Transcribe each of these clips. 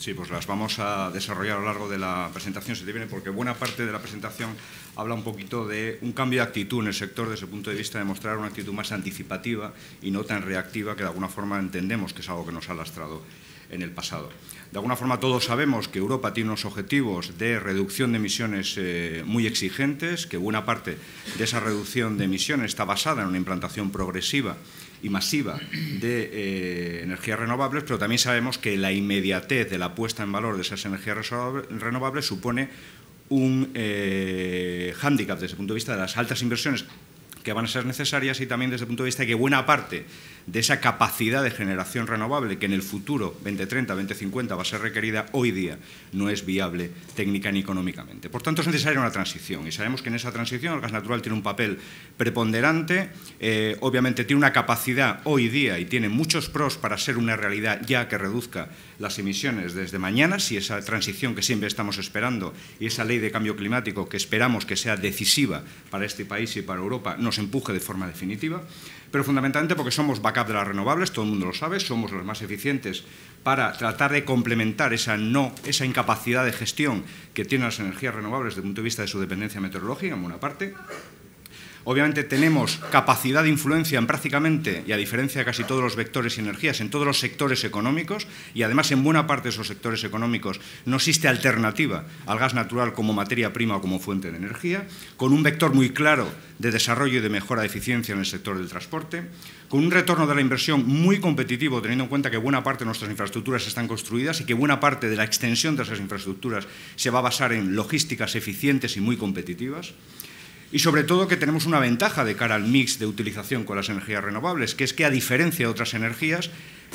Sí, pues las vamos a desarrollar a lo largo de la presentación, se viene, porque buena parte de la presentación habla un poquito de un cambio de actitud en el sector desde el punto de vista de mostrar una actitud más anticipativa y no tan reactiva que de alguna forma entendemos que es algo que nos ha lastrado en el pasado. De alguna forma todos sabemos que Europa tiene unos objetivos de reducción de emisiones eh, muy exigentes, que buena parte de esa reducción de emisiones está basada en una implantación progresiva y masiva de eh, energías renovables, pero también sabemos que la inmediatez de la puesta en valor de esas energías renovables supone un eh, hándicap desde el punto de vista de las altas inversiones que van a ser necesarias y también desde el punto de vista de que buena parte de esa capacidad de generación renovable que en el futuro 2030, 2050 va a ser requerida, hoy día no es viable técnica ni económicamente. Por tanto, es necesaria una transición y sabemos que en esa transición el gas natural tiene un papel preponderante, eh, obviamente tiene una capacidad hoy día y tiene muchos pros para ser una realidad ya que reduzca las emisiones desde mañana, si esa transición que siempre estamos esperando y esa ley de cambio climático que esperamos que sea decisiva para este país y para Europa nos empuje de forma definitiva, pero fundamentalmente porque somos backup de las renovables, todo el mundo lo sabe, somos los más eficientes para tratar de complementar esa, no, esa incapacidad de gestión que tienen las energías renovables desde el punto de vista de su dependencia meteorológica, en buena parte, Obviamente tenemos capacidad de influencia en prácticamente, y a diferencia de casi todos los vectores y energías, en todos los sectores económicos, y además en buena parte de esos sectores económicos no existe alternativa al gas natural como materia prima o como fuente de energía, con un vector muy claro de desarrollo y de mejora de eficiencia en el sector del transporte, con un retorno de la inversión muy competitivo, teniendo en cuenta que buena parte de nuestras infraestructuras están construidas y que buena parte de la extensión de esas infraestructuras se va a basar en logísticas eficientes y muy competitivas y sobre todo que tenemos una ventaja de cara al mix de utilización con las energías renovables, que es que a diferencia de otras energías,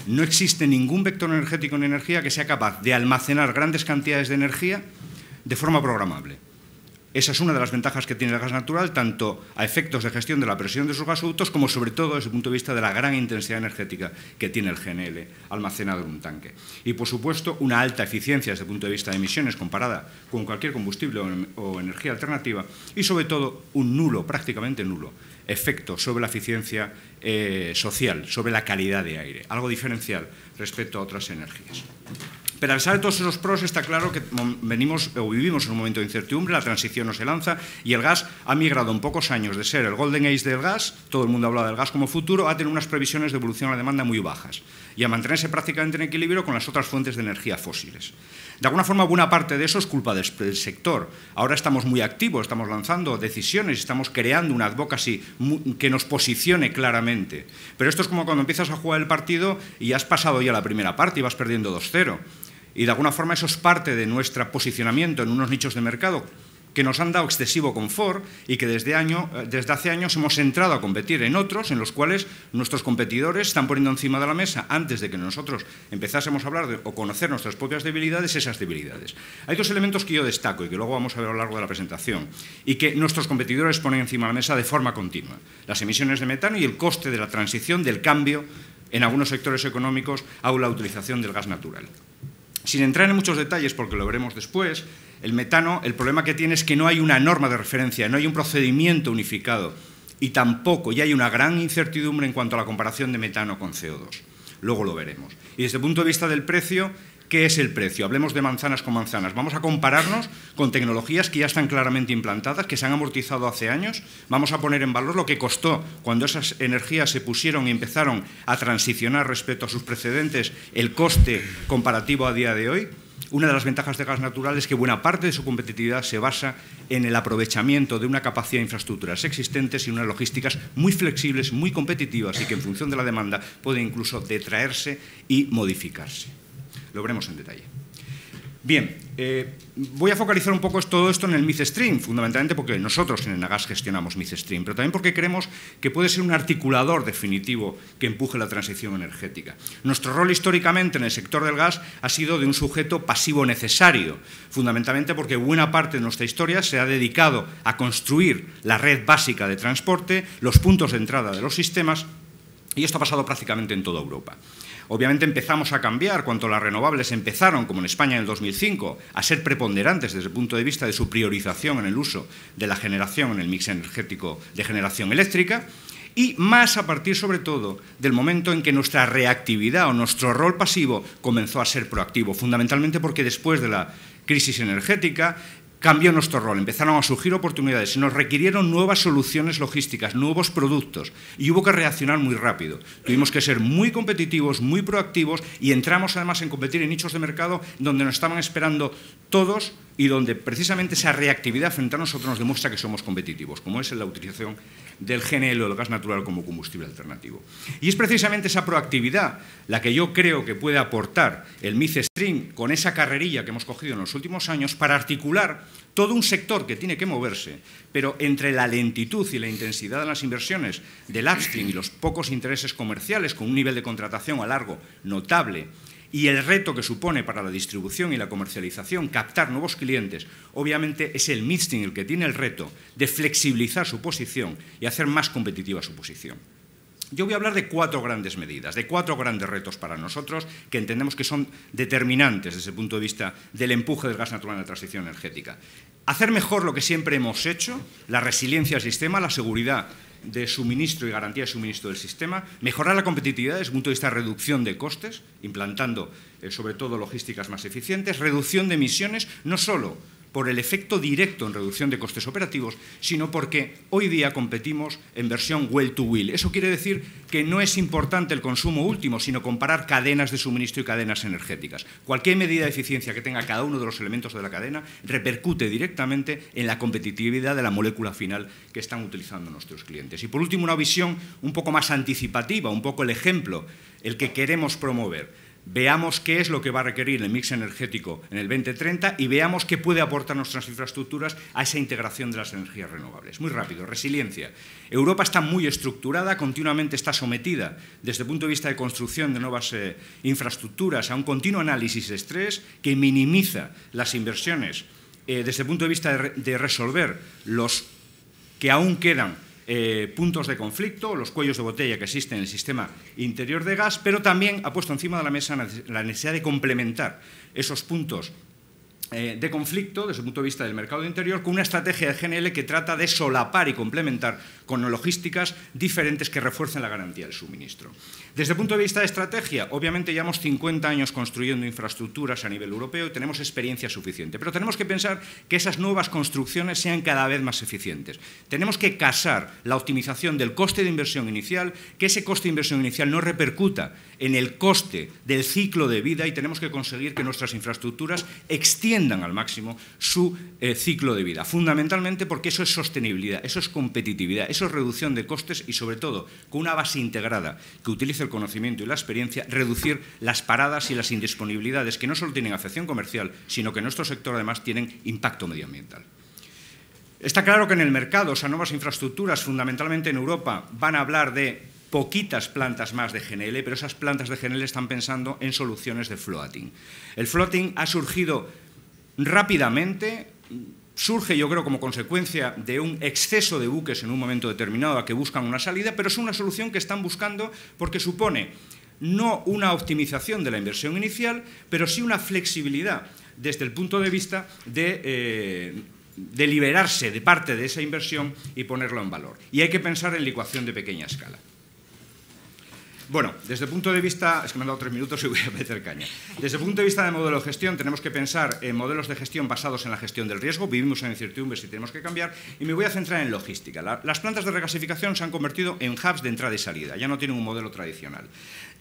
no existe ningún vector energético en energía que sea capaz de almacenar grandes cantidades de energía de forma programable. Esa es una de las ventajas que tiene el gas natural, tanto a efectos de gestión de la presión de sus gasoductos, como sobre todo desde el punto de vista de la gran intensidad energética que tiene el GNL almacenado en un tanque. Y, por supuesto, una alta eficiencia desde el punto de vista de emisiones comparada con cualquier combustible o energía alternativa y, sobre todo, un nulo, prácticamente nulo, efecto sobre la eficiencia eh, social, sobre la calidad de aire, algo diferencial respecto a otras energías. Pero a pesar de todos esos pros, está claro que venimos o vivimos en un momento de incertidumbre, la transición no se lanza y el gas ha migrado en pocos años de ser el golden age del gas, todo el mundo habla del gas como futuro, ha tenido unas previsiones de evolución a la demanda muy bajas y a mantenerse prácticamente en equilibrio con las otras fuentes de energía fósiles. De alguna forma, buena parte de eso es culpa del sector. Ahora estamos muy activos, estamos lanzando decisiones, estamos creando una advocacy que nos posicione claramente. Pero esto es como cuando empiezas a jugar el partido y has pasado ya la primera parte y vas perdiendo 2-0. Y de alguna forma eso es parte de nuestro posicionamiento en unos nichos de mercado que nos han dado excesivo confort y que eh, desde, hace años hemos entrado a competir en otros en los cuales nuestros competidores están poniendo encima de la mesa, antes de que nosotros empezásemos a hablar o conocer nuestras propias debilidades, esas debilidades. Hay dos elementos que yo destaco y que luego vamos a ver a lo largo de la presentación y que nuestros competidores ponen encima de la mesa de forma continua. Las emisiones de metano y el coste de la transición, del cambio en algunos sectores económicos a la utilización del gas natural. Sin entrar en muchos detalles, porque lo veremos después, el metano, el problema que tiene es que no hay una norma de referencia, no hay un procedimiento unificado y tampoco, y hay una gran incertidumbre en cuanto a la comparación de metano con CO2. Luego lo veremos. Y desde el punto de vista del precio, ¿Qué es el precio? Hablemos de manzanas con manzanas. Vamos a compararnos con tecnologías que ya están claramente implantadas, que se han amortizado hace años. Vamos a poner en valor lo que costó cuando esas energías se pusieron y empezaron a transicionar respecto a sus precedentes, el coste comparativo a día de hoy. Una de las ventajas de gas natural es que buena parte de su competitividad se basa en el aprovechamiento de una capacidad de infraestructuras existentes y unas logísticas muy flexibles, muy competitivas y que en función de la demanda pueden incluso detraerse y modificarse. Lo veremos en detalle. Bien, eh, voy a focalizar un poco todo esto en el midstream, fundamentalmente porque nosotros en el Nagas gestionamos midstream, pero también porque creemos que puede ser un articulador definitivo que empuje la transición energética. Nuestro rol históricamente en el sector del gas ha sido de un sujeto pasivo necesario, fundamentalmente porque buena parte de nuestra historia se ha dedicado a construir la red básica de transporte, los puntos de entrada de los sistemas, y esto ha pasado prácticamente en toda Europa. Obviamente empezamos a cambiar cuando las renovables empezaron, como en España en el 2005, a ser preponderantes desde el punto de vista de su priorización en el uso de la generación en el mix energético de generación eléctrica y más a partir sobre todo del momento en que nuestra reactividad o nuestro rol pasivo comenzó a ser proactivo, fundamentalmente porque después de la crisis energética cambió nuestro rol, empezaron a surgir oportunidades, se nos requirieron nuevas soluciones logísticas, nuevos productos y hubo que reaccionar muy rápido. Tuvimos que ser muy competitivos, muy proactivos y entramos además en competir en nichos de mercado donde nos estaban esperando todos y donde precisamente esa reactividad frente a nosotros nos demuestra que somos competitivos, como es la utilización del GNL o del gas natural como combustible alternativo. Y es precisamente esa proactividad la que yo creo que puede aportar el MICE Stream con esa carrerilla que hemos cogido en los últimos años para articular todo un sector que tiene que moverse, pero entre la lentitud y la intensidad de las inversiones del upstream y los pocos intereses comerciales con un nivel de contratación a largo notable y el reto que supone para la distribución y la comercialización captar nuevos clientes, obviamente es el Midstream el que tiene el reto de flexibilizar su posición y hacer más competitiva su posición. Yo voy a hablar de cuatro grandes medidas, de cuatro grandes retos para nosotros que entendemos que son determinantes desde el punto de vista del empuje del gas natural en la transición energética. Hacer mejor lo que siempre hemos hecho, la resiliencia al sistema, la seguridad de suministro y garantía de suministro del sistema, mejorar la competitividad desde el punto de vista de reducción de costes, implantando eh, sobre todo logísticas más eficientes, reducción de emisiones, no solo por el efecto directo en reducción de costes operativos, sino porque hoy día competimos en versión well-to-wheel. Eso quiere decir que no es importante el consumo último, sino comparar cadenas de suministro y cadenas energéticas. Cualquier medida de eficiencia que tenga cada uno de los elementos de la cadena repercute directamente en la competitividad de la molécula final que están utilizando nuestros clientes. Y por último, una visión un poco más anticipativa, un poco el ejemplo, el que queremos promover veamos qué es lo que va a requerir el mix energético en el 2030 y veamos qué puede aportar nuestras infraestructuras a esa integración de las energías renovables. Muy rápido, resiliencia. Europa está muy estructurada, continuamente está sometida desde el punto de vista de construcción de nuevas eh, infraestructuras a un continuo análisis de estrés que minimiza las inversiones eh, desde el punto de vista de resolver los que aún quedan eh, puntos de conflicto, los cuellos de botella que existen en el sistema interior de gas, pero también ha puesto encima de la mesa la necesidad de complementar esos puntos eh, de conflicto desde el punto de vista del mercado interior con una estrategia de GNL que trata de solapar y complementar con logísticas diferentes que refuercen la garantía del suministro. Desde el punto de vista de estrategia, obviamente llevamos 50 años construyendo infraestructuras a nivel europeo y tenemos experiencia suficiente, pero tenemos que pensar que esas nuevas construcciones sean cada vez más eficientes. Tenemos que casar la optimización del coste de inversión inicial, que ese coste de inversión inicial no repercuta en el coste del ciclo de vida y tenemos que conseguir que nuestras infraestructuras extiendan al máximo su eh, ciclo de vida, fundamentalmente porque eso es sostenibilidad, eso es competitividad, eso es reducción de costes y sobre todo con una base integrada que utilice el conocimiento y la experiencia, reducir las paradas y las indisponibilidades que no solo tienen afección comercial, sino que en nuestro sector además tienen impacto medioambiental. Está claro que en el mercado, o sea, nuevas infraestructuras, fundamentalmente en Europa, van a hablar de poquitas plantas más de GNL, pero esas plantas de GNL están pensando en soluciones de floating. El floating ha surgido rápidamente surge, yo creo, como consecuencia de un exceso de buques en un momento determinado a que buscan una salida, pero es una solución que están buscando porque supone no una optimización de la inversión inicial, pero sí una flexibilidad desde el punto de vista de, eh, liberarse de parte de esa inversión y ponerla en valor. Y hay que pensar en licuación de pequeña escala. Bueno, desde el punto de vista, es que me han dado tres minutos y voy a meter caña. Desde el punto de vista de modelo de gestión, tenemos que pensar en modelos de gestión basados en la gestión del riesgo. Vivimos en incertidumbres y tenemos que cambiar. Y me voy a centrar en logística. las plantas de recasificación se han convertido en hubs de entrada y salida. Ya no tienen un modelo tradicional.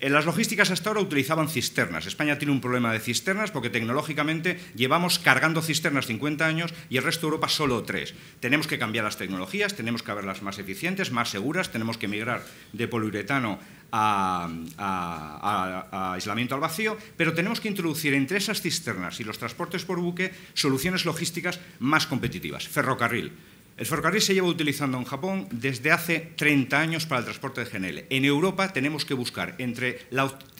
En las logísticas hasta ahora utilizaban cisternas. España tiene un problema de cisternas porque tecnológicamente llevamos cargando cisternas 50 años y el resto de Europa solo tres. Tenemos que cambiar las tecnologías, tenemos que haberlas más eficientes, más seguras, tenemos que migrar de poliuretano a, aislamiento al vacío, pero tenemos que introducir entre esas cisternas y los transportes por buque soluciones logísticas más competitivas. Ferrocarril. El ferrocarril se lleva utilizando en Japón desde hace 30 años para el transporte de GNL. En Europa tenemos que buscar entre...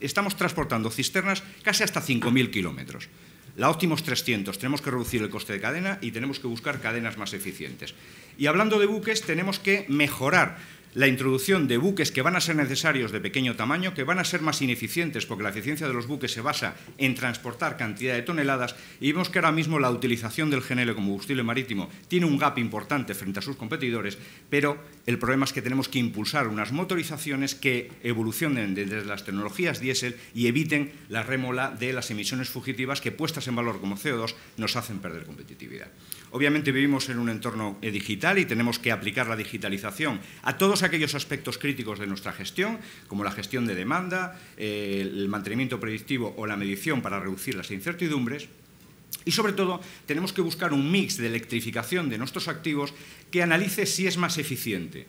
estamos transportando cisternas casi hasta 5.000 kilómetros. La Optimus 300, tenemos que reducir el coste de cadena y tenemos que buscar cadenas más eficientes. Y hablando de buques, tenemos que mejorar la introducción de buques que van a ser necesarios de pequeño tamaño, que van a ser más ineficientes porque la eficiencia de los buques se basa en transportar cantidad de toneladas y vemos que ahora mismo la utilización del GNL como combustible marítimo tiene un gap importante frente a sus competidores, pero el problema es que tenemos que impulsar unas motorizaciones que evolucionen desde las tecnologías diésel y eviten la rémola de las emisiones fugitivas que puestas en valor como CO2 nos hacen perder competitividad. Obviamente vivimos en un entorno eh, digital y tenemos que aplicar la digitalización a todos aquellos aspectos críticos de nuestra gestión, como la gestión de demanda, eh, el mantenimiento predictivo o la medición para reducir las incertidumbres, y sobre todo tenemos que buscar un mix de electrificación de nuestros activos que analice si es más eficiente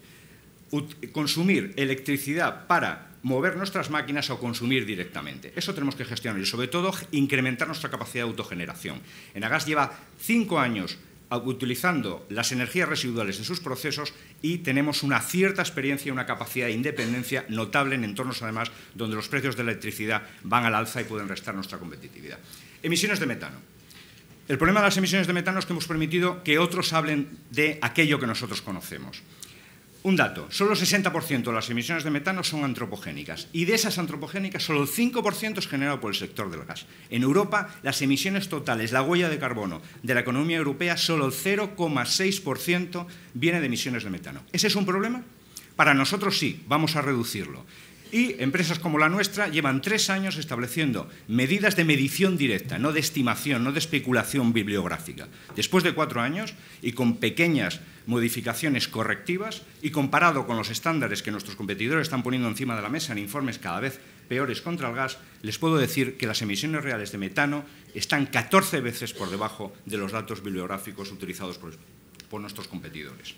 consumir electricidad para mover nuestras máquinas o consumir directamente. Eso tenemos que gestionar y sobre todo incrementar nuestra capacidad de autogeneración. En Agas lleva cinco años utilizando las energías residuales de sus procesos y tenemos una cierta experiencia y una capacidad de independencia notable en entornos, además, donde los precios de la electricidad van al alza y pueden restar nuestra competitividad. Emisiones de metano. El problema de las emisiones de metano es que hemos permitido que otros hablen de aquello que nosotros conocemos. Un dato, solo el 60% de las emisiones de metano son antropogénicas y de esas antropogénicas solo el 5% es generado por el sector del gas. En Europa, las emisiones totales, la huella de carbono de la economía europea, solo el 0,6% viene de emisiones de metano. ¿Ese es un problema? Para nosotros sí, vamos a reducirlo. Y empresas como la nuestra llevan tres años estableciendo medidas de medición directa, no de estimación, no de especulación bibliográfica. Después de cuatro años y con pequeñas modificaciones correctivas y comparado con los estándares que nuestros competidores están poniendo encima de la mesa en informes cada vez peores contra el gas, les puedo decir que las emisiones reales de metano están 14 veces por debajo de los datos bibliográficos utilizados por, por nuestros competidores.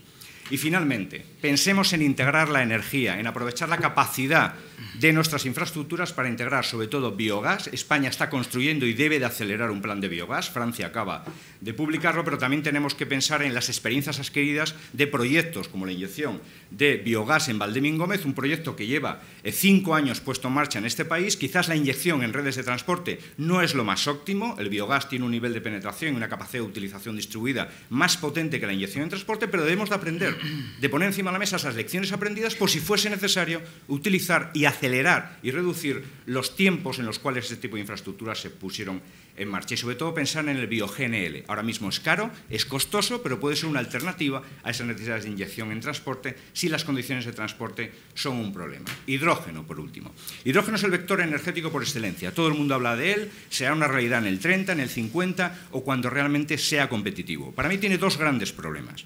Y finalmente, pensemos en integrar la energía, en aprovechar la capacidad de nuestras infraestructuras para integrar sobre todo biogás. España está construyendo y debe de acelerar un plan de biogás. Francia acaba de publicarlo, pero también tenemos que pensar en las experiencias adquiridas de proyectos como la inyección de biogás en Valdemín Gómez, un proyecto que lleva eh, cinco años puesto en marcha en este país. Quizás la inyección en redes de transporte no es lo más óptimo. El biogás tiene un nivel de penetración y una capacidad de utilización distribuida más potente que la inyección en transporte, pero debemos de aprender de poner encima de la mesa esas lecciones aprendidas por si fuese necesario utilizar y acelerar y reducir los tiempos en los cuales este tipo de infraestructuras se pusieron en marcha. Y sobre todo pensar en el bioGNL. Ahora mismo es caro, es costoso, pero puede ser una alternativa a esas necesidades de inyección en transporte si las condiciones de transporte son un problema. Hidrógeno, por último. Hidrógeno es el vector energético por excelencia. Todo el mundo habla de él, será una realidad en el 30, en el 50 o cuando realmente sea competitivo. Para mí tiene dos grandes problemas.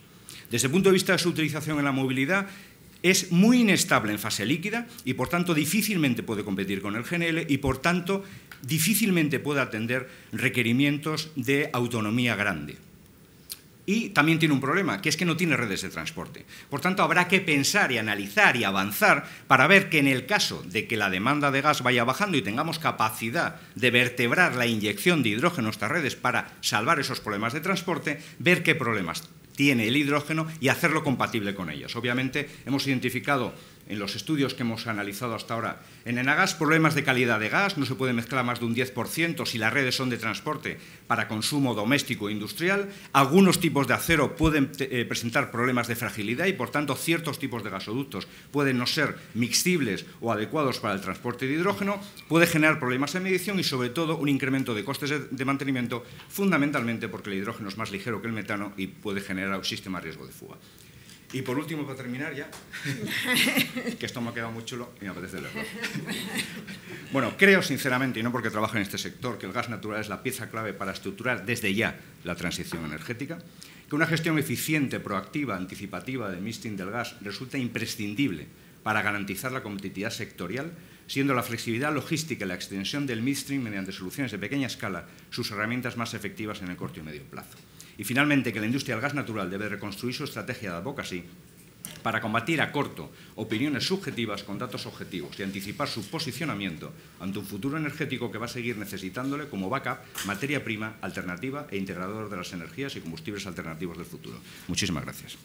Desde el punto de vista de su utilización en la movilidad, es muy inestable en fase líquida y, por tanto, difícilmente puede competir con el GNL y, por tanto, difícilmente puede atender requerimientos de autonomía grande. Y también tiene un problema, que es que no tiene redes de transporte. Por tanto, habrá que pensar y analizar y avanzar para ver que en el caso de que la demanda de gas vaya bajando y tengamos capacidad de vertebrar la inyección de hidrógeno a estas redes para salvar esos problemas de transporte, ver qué problemas tiene el hidrógeno y hacerlo compatible con ellos. Obviamente hemos identificado en los estudios que hemos analizado hasta ahora. En Enagas, problemas de calidad de gas, no se puede mezclar más de un 10% si las redes son de transporte para consumo doméstico e industrial. Algunos tipos de acero pueden eh, presentar problemas de fragilidad y, por tanto, ciertos tipos de gasoductos pueden no ser mixibles o adecuados para el transporte de hidrógeno. Puede generar problemas de medición y, sobre todo, un incremento de costes de mantenimiento, fundamentalmente porque el hidrógeno es más ligero que el metano y puede generar un sistema riesgo de fuga. Y por último, para terminar ya, que esto me ha quedado muy chulo y me apetece leerlo. bueno, creo sinceramente, y no porque trabajo en este sector, que el gas natural es la pieza clave para estructurar desde ya la transición energética, que una gestión eficiente, proactiva, anticipativa del midstream del gas resulta imprescindible para garantizar la competitividad sectorial, siendo la flexibilidad logística y la extensión del midstream mediante soluciones de pequeña escala sus herramientas más efectivas en el corto y medio plazo. Y finalmente, que la industria del gas natural debe reconstruir su estrategia de advocacy para combatir a corto opiniones subjetivas con datos objetivos y anticipar su posicionamiento ante un futuro energético que va a seguir necesitándole como backup, materia prima, alternativa e integrador de las energías y combustibles alternativos del futuro. Muchísimas gracias.